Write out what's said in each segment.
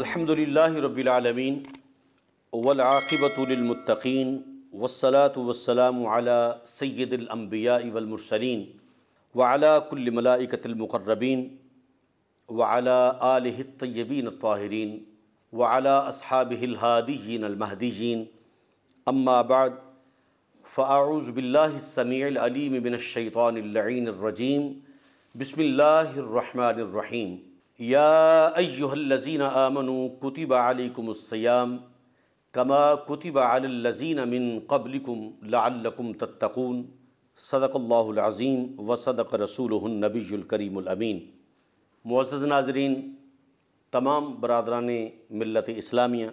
अल्हम्दुलिल्लाह रब्बिलआलमीन वलआक़िबतुलमुत्तक़ीन वस्सलातु वस्सलामु अला सय्यिदिल अंबिया वल मुरसलीन व अला कुल्लि मलाइकतिल मुक़र्रबीन व अला आलिहि तय्यबीन ताहिरीन व अला अस्हाबिहिल हादियीन अल महदीयीन अम्मा बाद फ़ाऊज़ बिल्लाहि समीउल अलीम मिनश शैतानिर रजीम बिस्मिल्लाहिर रहमानिर रहीम याहल्लिन आमनु कुतिब आलिकुमसयाम कमा कुतिब आलजीन मिन कबलिकुम लाकुम तत्तकून सदक़ल्लाज़ीम व सदक रसूलनबीजुलकरीमीन मोज़ नाजरीन तमाम बरदरान मिलत इस्लामिया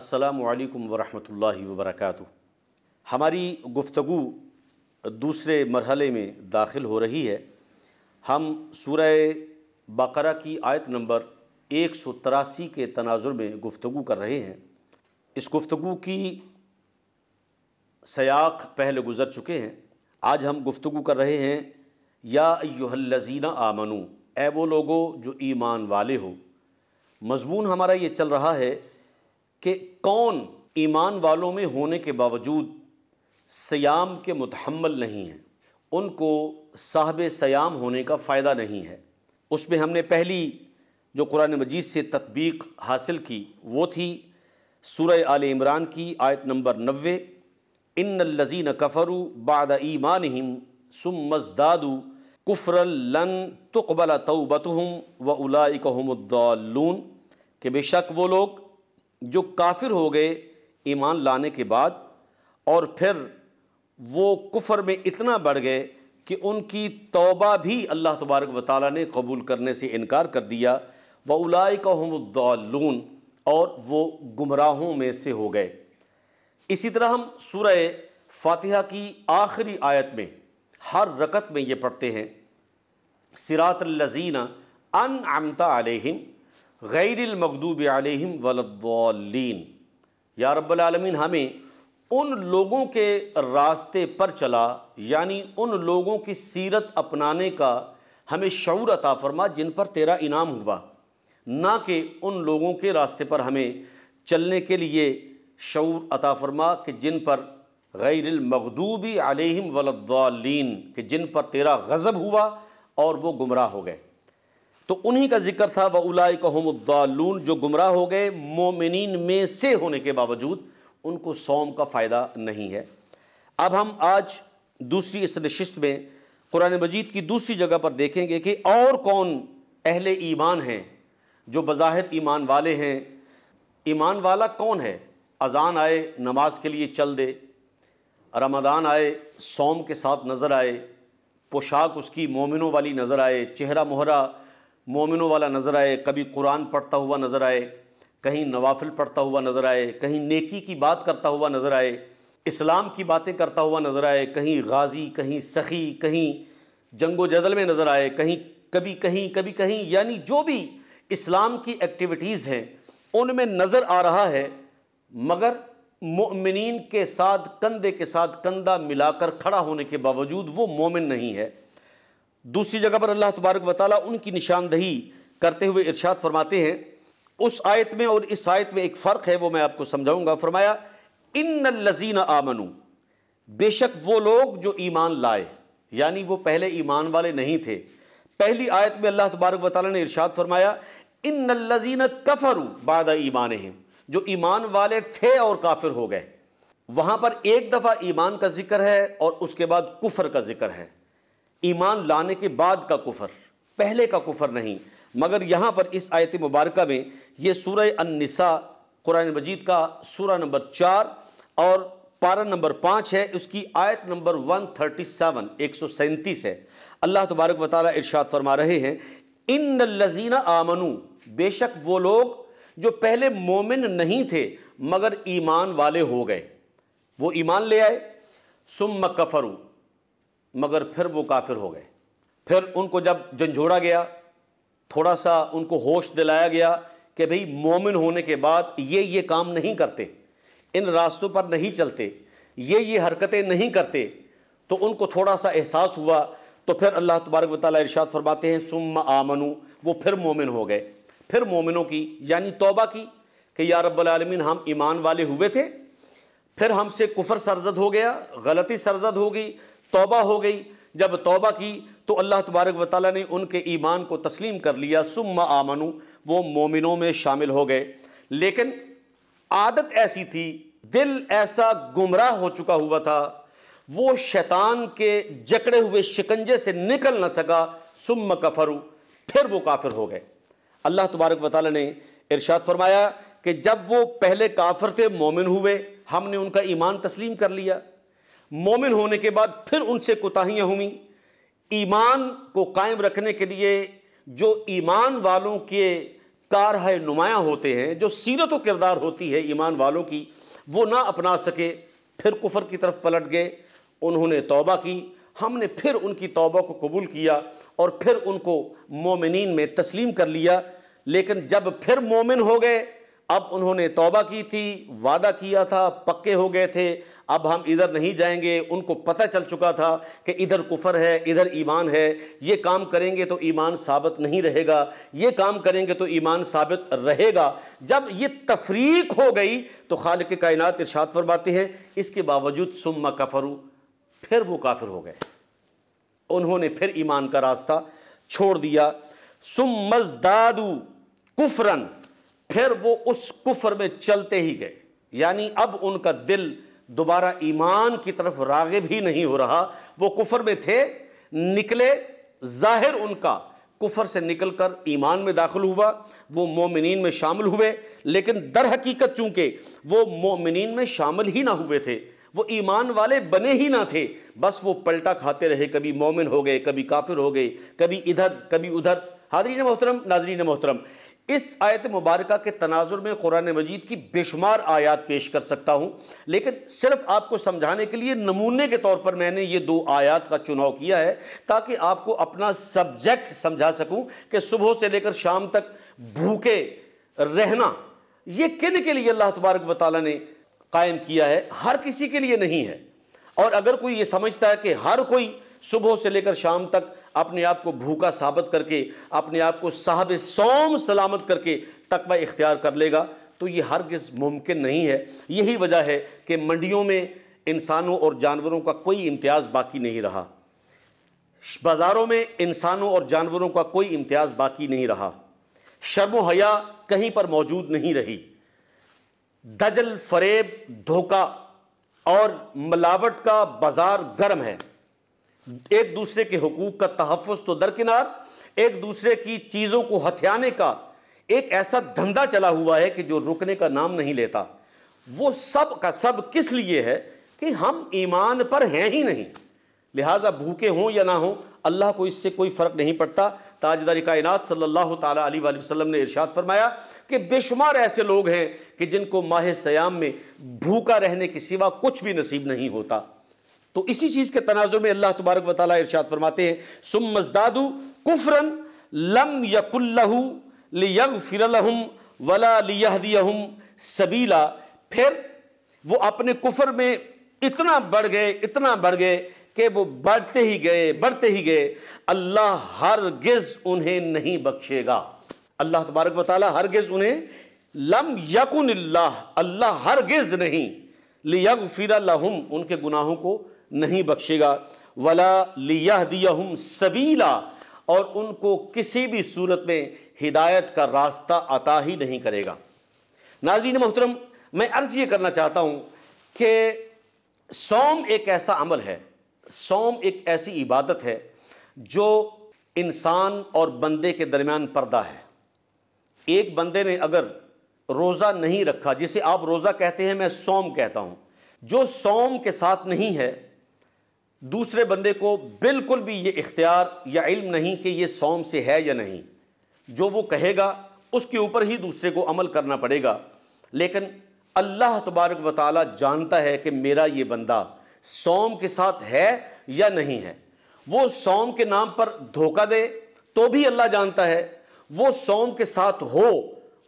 असलकम वरहल वबरक हमारी गुफ्तु दूसरे मरहले में दाखिल हो रही है हम सूरह बकरा की आयत नंबर एक सौ तिरासी के तनाजुर में गुफ्तु कर रहे हैं इस गुफ्तु की सयाक पहले गुज़र चुके हैं आज हम गुफ्तु कर रहे हैं या यूहल्लजीना आमनू ए वो लोगो जो ईमान वाले हो मजमून हमारा ये चल रहा है कि कौन ईमान वालों में होने के बावजूद सयाम के मुतहमल नहीं हैं उनको साहब सयाम होने का फ़ायदा नहीं है उसमें हमने पहली जो कुरान मजीद से तदबीक हासिल की वो थी सूरह आल इमरान की आयत नंबर नबे इन लजीन कफ़रु बाद ईमान हिम सुम मजदादू कुफ़र लन तुकबला हम व उलाकहमद्दालून के बेशक वो लोग जो काफिर हो गए ईमान लाने के बाद और फिर वो कुफ़र में इतना बढ़ गए कि उनकी तोबा भी अल्लाह तबारक वाली ने कबूल करने से इनकार कर दिया व उलाई कहमदालून और वो गुमराहों में से हो गए इसी तरह हम सुर फातिहा की आखिरी आयत में हर रकत में ये पढ़ते हैं सिरात लजीना अन आमता आलिम गैरमकदूब आलिम वलद्दौलिन या रब्बालमीन हमें उन लोगों के रास्ते पर चला यानी उन लोगों की सीरत अपनाने का हमें शौर अता फरमा जिन पर तेरा इनाम हुआ ना कि उन लोगों के रास्ते पर हमें चलने के लिए शौर अता फरमा कि जिन पर गैरमखदूबी आलिम वलद्दालीन कि जिन पर तेरा गज़ब हुआ और वो गुमराह हो गए तो उन्हीं का जिक्र था वउलाई कहमुद्दालून जो गुमराह हो गए मोमिन में से होने के बावजूद उनको सौम का फ़ायदा नहीं है अब हम आज दूसरी इस नशस्त में कुरान मजीद की दूसरी जगह पर देखेंगे कि और कौन अहले ईमान हैं जो बज़ाहिर ईमान वाले हैं ईमान वाला कौन है अजान आए नमाज के लिए चल दे रमदान आए सौम के साथ नज़र आए पोशाक उसकी मोमिनों वाली नज़र आए चेहरा मोहरा मोमिनों वाला नज़र आए कभी कुरान पढ़ता हुआ नज़र आए कहीं नवाफिल पढ़ता हुआ नज़र आए कहीं नेकी की बात करता हुआ नज़र आए इस्लाम की बातें करता हुआ नज़र आए कहीं गाजी कहीं सखी कहीं जंगो जदल में नज़र आए कहीं कभी कहीं कभी कहीं यानी जो भी इस्लाम की एक्टिविटीज़ हैं उनमें नज़र आ रहा है मगर मोमिन के साथ कंधे के साथ कंधा मिलाकर खड़ा होने के बावजूद वो मोमिन नहीं है दूसरी जगह पर अल्लाह तबारक वाली उनकी निशानदही करते हुए इरशाद फरमाते हैं उस आयत में और इस आयत में एक फ़र्क है वो मैं आपको समझाऊंगा फरमाया इन लजीना आमनू बेशक वो लोग जो ईमान लाए यानी वो पहले ईमान वाले नहीं थे पहली आयत में अल्लाह तबारक वाली ने इरशाद फरमाया इन लजीन कफरू बाद ईमान जो ईमान वाले थे और काफिर हो गए वहां पर एक दफ़ा ईमान का जिक्र है और उसके बाद कुफर का जिक्र है ईमान लाने के बाद का कुफर पहले का कुफर नहीं मगर यहाँ पर इस आयत मुबारक में ये सूर्य अनसा कुरान मजीद का सूरा नंबर चार और पारा नंबर पाँच है उसकी आयत नंबर वन थर्टी सेवन एक सौ सैंतीस है अल्लाह तबारक वाल इर्शाद फरमा रहे हैं इन लजीना आमनू बेशक वो लोग जो पहले मोमिन नहीं थे मगर ईमान वाले हो गए वो ईमान ले आए सुम कफरू मगर फिर वो काफिर हो गए फिर उनको जब झंझोड़ा गया थोड़ा सा उनको होश दिलाया गया कि भाई मोमिन होने के बाद ये ये काम नहीं करते इन रास्तों पर नहीं चलते ये ये हरकतें नहीं करते तो उनको थोड़ा सा एहसास हुआ तो फिर अल्लाह तबारक वाली इरशाद फरमाते हैं सुम आमनु वो फिर मोमिन हो गए फिर मोमिनों की यानी तोबा की कि या रब्बालमीन हम ईमान वाले हुए थे फिर हमसे कुफर सरजद हो गया गलती सरजद हो गई तोबा हो गई जब तोबा की तो अल्लाह तबारक व ने उनके ईमान को तस्लीम कर लिया सुम आमनु वो मोमिनों में शामिल हो गए लेकिन आदत ऐसी थी दिल ऐसा गुमराह हो चुका हुआ था वो शैतान के जकड़े हुए शिकंजे से निकल ना सका सुम कफरू फिर वो काफिर हो गए अल्लाह तबारक वाली ने इर्शाद फरमाया कि जब वो पहले काफिर थे मोमिन हुए हमने उनका ईमान तस्लीम कर लिया मोमिन होने के बाद फिर उनसे कोताहियाँ हुई ईमान को कायम रखने के लिए जो ईमान वालों के कार है नुमाया होते हैं जो सीरत व किरदार होती है ईमान वालों की वो ना अपना सके फिर कुफर की तरफ पलट गए उन्होंने तौबा की हमने फिर उनकी तौबा को कबूल किया और फिर उनको मोमिन में तस्लीम कर लिया लेकिन जब फिर मोमिन हो गए अब उन्होंने तौबा की थी वादा किया था पक्के हो गए थे अब हम इधर नहीं जाएंगे उनको पता चल चुका था कि इधर कुफर है इधर ईमान है ये काम करेंगे तो ईमान साबित नहीं रहेगा ये काम करेंगे तो ईमान साबित रहेगा जब ये तफरीक हो गई तो खाल के कायनात इर्शाद फरमाते हैं इसके बावजूद सुम्मा कफरू फिर वो काफिर हो गए उन्होंने फिर ईमान का रास्ता छोड़ दिया सुमजदादू कुफरन फिर वो उस कुफर में चलते ही गए यानी अब उनका दिल दोबारा ईमान की तरफ रागब ही नहीं हो रहा वो कुफर में थे निकले जाहिर उनका कुफर से निकल कर ईमान में दाखिल हुआ वो मोमिन में शामिल हुए लेकिन दर हकीकत चूंकि वो मोमिन में शामिल ही ना हुए थे वो ईमान वाले बने ही ना थे बस वो पलटा खाते रहे कभी मोमिन हो गए कभी काफिर हो गए कभी इधर कभी उधर हादरीन मोहतरम नाजरीन मोहतरम इस आयत मुबारक के तनाजुर में कुरान मजीद की बेशुमार आयात पेश कर सकता हूँ लेकिन सिर्फ आपको समझाने के लिए नमूने के तौर पर मैंने ये दो आयात का चुनाव किया है ताकि आपको अपना सब्जेक्ट समझा सकूँ कि सुबह से लेकर शाम तक भूखे रहना ये किन के लिए अल्लाह तबारक वाली ने कायम किया है हर किसी के लिए नहीं है और अगर कोई ये समझता है कि हर कोई सुबह से लेकर शाम तक अपने आप को भूखा साबित करके अपने आप को साहब सोम सलामत करके तकवा इख्तियार कर लेगा तो ये हर किस मुमकिन नहीं है यही वजह है कि मंडियों में इंसानों और जानवरों का कोई इम्तियाज़ बाकी नहीं रहा बाज़ारों में इंसानों और जानवरों का कोई इम्तियाज़ बाकी नहीं रहा शर्म हया कहीं पर मौजूद नहीं रही दजल फरेब धोखा और मिलावट का बाज़ार गर्म है एक दूसरे के हकूक का तहफ़ तो दरकिनार एक दूसरे की चीज़ों को हथियाने का एक ऐसा धंधा चला हुआ है कि जो रुकने का नाम नहीं लेता वो सब का सब किस लिए है कि हम ईमान पर हैं ही नहीं लिहाजा भूखे हों या ना हों अल्लाह को इससे कोई फ़र्क नहीं पड़ता ताजदारी कायनात सल्लल्लाहु अलैहि वसल्लम ने इरशाद फरमाया कि बेशुमार ऐसे लोग हैं कि जिनको माह सयाम में भूखा रहने के सिवा कुछ भी नसीब नहीं होता तो इसी चीज के तनाजुर में अल्लाह तबारक वाली इर्शाद फरमाते हैं सुम मजदादू कुफरन लम यकुल्लहू लियग वला लियहदियहम सबीला फिर वो अपने कुफर में इतना बढ़ गए इतना बढ़ गए कि वो बढ़ते ही गए बढ़ते ही गए अल्लाह हर गिज उन्हें नहीं बख्शेगा अल्लाह तबारक वाली हर गिज उन्हें लम यकुन अल्लाह हर गिज नहीं लियग फिर उनके गुनाहों को नहीं बख्शेगा वला लिया दिया हम सबीला और उनको किसी भी सूरत में हिदायत का रास्ता अता ही नहीं करेगा नाजीन मोहतरम मैं अर्ज़ ये करना चाहता हूँ कि सोम एक ऐसा अमल है सोम एक ऐसी इबादत है जो इंसान और बंदे के दरमियान पर्दा है एक बंदे ने अगर रोज़ा नहीं रखा जिसे आप रोज़ा कहते हैं मैं सोम कहता हूँ जो सोम के साथ नहीं है दूसरे बंदे को बिल्कुल भी ये इख्तियार या इल्म नहीं कि ये सौम से है या नहीं जो वो कहेगा उसके ऊपर ही दूसरे को अमल करना पड़ेगा लेकिन अल्लाह तबारक व जानता है कि मेरा ये बंदा सौम के साथ है या नहीं है वो सौम के नाम पर धोखा दे तो भी अल्लाह जानता है वो सौम के साथ हो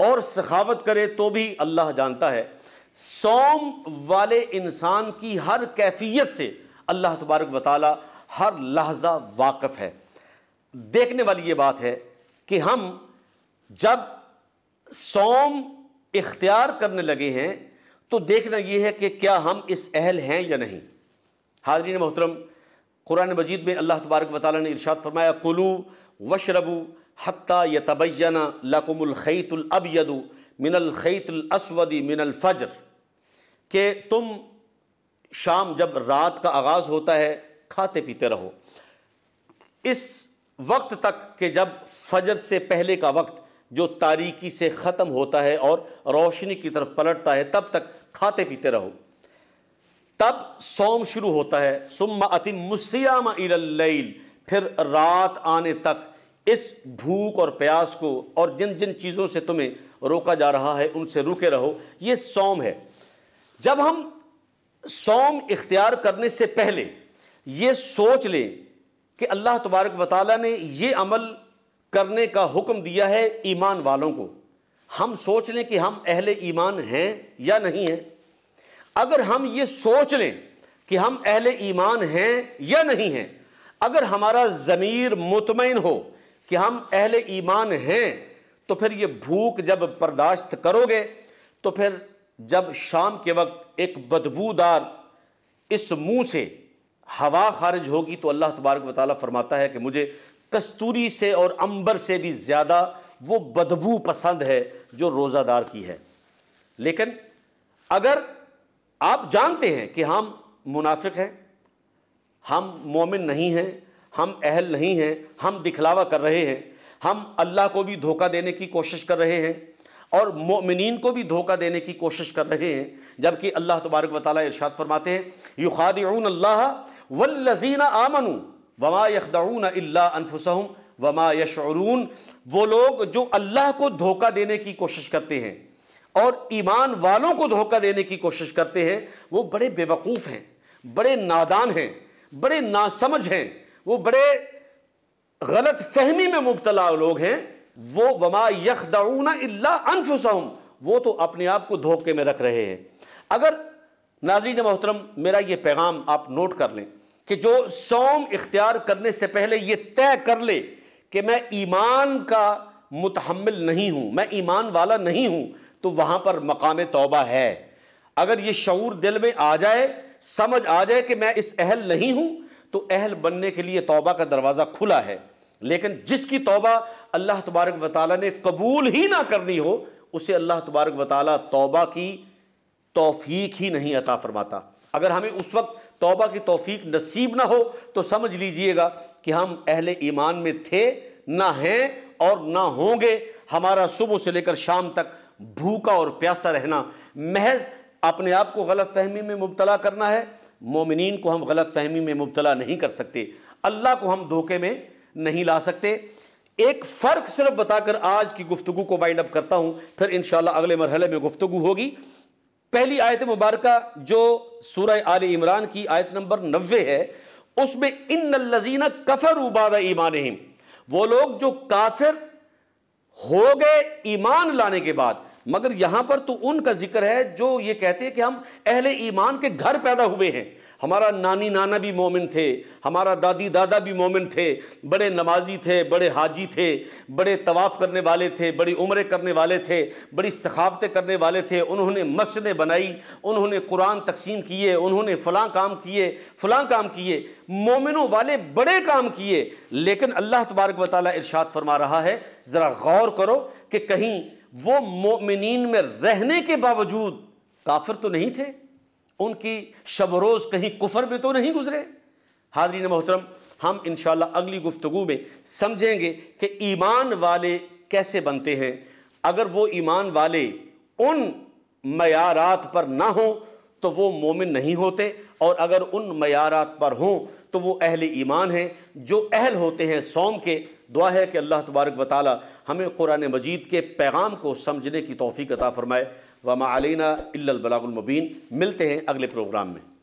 और सखावत करे तो भी अल्लाह जानता है सौम वाले इंसान की हर कैफियत से अल्लाह तबारक वाली हर लहजा वाकफ़ है देखने वाली ये बात है कि हम जब सोम इख्तियार करने लगे हैं तो देखना यह है कि क्या हम इस अहल हैं या नहीं हाजरीन मोहतरम कुरान मजीद में अल्लाह तबारक वाली ने इर्शाद फरमाया कुलू वशरबू हती यतबैना लकुमलख़ैतुलअबयदु मिनलख़ैतुलअसवदी मिनलफ़जर के तुम शाम जब रात का आगाज़ होता है खाते पीते रहो इस वक्त तक के जब फजर से पहले का वक्त जो तारीकी से ख़त्म होता है और रोशनी की तरफ पलटता है तब तक खाते पीते रहो तब सोम शुरू होता है सुम्मा अति मुसियाम इल फिर रात आने तक इस भूख और प्यास को और जिन जिन चीज़ों से तुम्हें रोका जा रहा है उनसे रुके रहो ये सोम है जब हम सोम इख्तियार करने से पहले ये सोच लें कि अल्लाह तबारक वाली ने यह अमल करने का हुक्म दिया है ईमान वालों को हम सोच लें कि हम अहले ईमान हैं या नहीं हैं अगर हम ये सोच लें कि हम अहले ईमान हैं या नहीं हैं अगर हमारा ज़मीर मुतमिन हो कि हम अहले ईमान हैं तो फिर ये भूख जब बर्दाश्त करोगे तो फिर जब शाम के वक्त एक बदबूदार इस मुंह से हवा खारिज होगी तो अल्लाह तबारक वाली फरमाता है कि मुझे कस्तूरी से और अंबर से भी ज़्यादा वो बदबू पसंद है जो रोज़ादार की है लेकिन अगर आप जानते हैं कि हम मुनाफिक हैं हम मोमिन नहीं हैं हम अहल नहीं हैं हम दिखलावा कर रहे हैं हम अल्लाह को भी धोखा देने की कोशिश कर रहे हैं और मोमिन को भी धोखा देने की कोशिश कर रहे हैं जबकि अल्लाह तबारक वाली इर्शाद फरमाते हैं युखादिन अल्लाह वल्लजीना आमनु वमा यखदाऊन अल्ला वमा यशरून वो लोग जो अल्लाह को धोखा देने की कोशिश करते हैं और ईमान वालों को धोखा देने की कोशिश करते हैं वो बड़े बेवकूफ़ हैं बड़े नादान हैं बड़े नासमझ हैं वो बड़े गलत फहमी में मुबतला लोग हैं वो वमा यखदऊना इल्ला अनफुसहम वो तो अपने आप को धोखे में रख रहे हैं अगर नाजरीन मोहतरम मेरा ये पैगाम आप नोट कर लें कि जो सौम इख्तियार करने से पहले ये तय कर ले कि मैं ईमान का मुतहमल नहीं हूँ मैं ईमान वाला नहीं हूँ तो वहाँ पर मकाम तोबा है अगर ये शूर दिल में आ जाए समझ आ जाए कि मैं इस अहल नहीं हूँ तो अहल बनने के लिए तोबा का दरवाज़ा खुला है लेकिन जिसकी तोबा अल्लाह तबारक वाल ने कबूल ही ना करनी हो उसे अल्लाह तबारक वाल तोबा की तोफीक ही नहीं अता फरमाता अगर हमें उस वक्त तोबा की तोफीक नसीब ना हो तो समझ लीजिएगा कि हम अहल ईमान में थे ना हैं और ना होंगे हमारा सुबह से लेकर शाम तक भूखा और प्यासा रहना महज अपने आप को गलत फहमी में मुबतला करना है मोमिन को हम गलत फहमी में मुबतला नहीं कर सकते अल्लाह को हम धोखे में नहीं ला सकते एक फर्क सिर्फ बताकर आज की गुफ्तु को वाइंड अप करता हूं फिर इंशाला अगले मरहले में गुफ्तु होगी पहली आयत मुबारक जो सूर्य आल इमरान की आयत नंबर नब्बे है उसमें इन लजीना कफर उबाद ईमान वो लोग जो काफिर हो गए ईमान लाने के बाद मगर यहां पर तो उनका जिक्र है जो ये कहते हैं कि हम अहले ईमान के घर पैदा हुए हैं हमारा नानी नाना भी मोमिन थे हमारा दादी दादा भी मोमिन थे बड़े नमाजी थे बड़े हाजी थे बड़े तवाफ़ करने वाले थे बड़ी उम्र करने वाले थे बड़ी सखावतें करने वाले थे उन्होंने मस्जिदें बनाई उन्होंने कुरान तकसीम किए उन्होंने फ़लाँ काम किए फलां काम किए मोमिनों वाले बड़े काम किए लेकिन अल्लाह तबारक वाली इर्शाद फरमा रहा है ज़रा गौर करो कि कहीं वो मोमिन में रहने के बावजूद काफिर तो नहीं थे उनकी शब रोज़ कहीं कुफर में तो नहीं गुजरे हाजरीन मोहतरम हम इन अगली गुफ्तु में समझेंगे कि ईमान वाले कैसे बनते हैं अगर वो ईमान वाले उन मयारात पर ना हों तो वो मोमिन नहीं होते और अगर उन मयारात पर हों तो वो अहल ईमान हैं जो अहल होते हैं सोम के दुआ है कि अल्लाह तबारक वाली हमें कुरान मजीद के पैगाम को समझने की तोफ़ी कता फ़रमाए वमा अलैना इल्लल बलागुल मुबीन मिलते हैं अगले प्रोग्राम में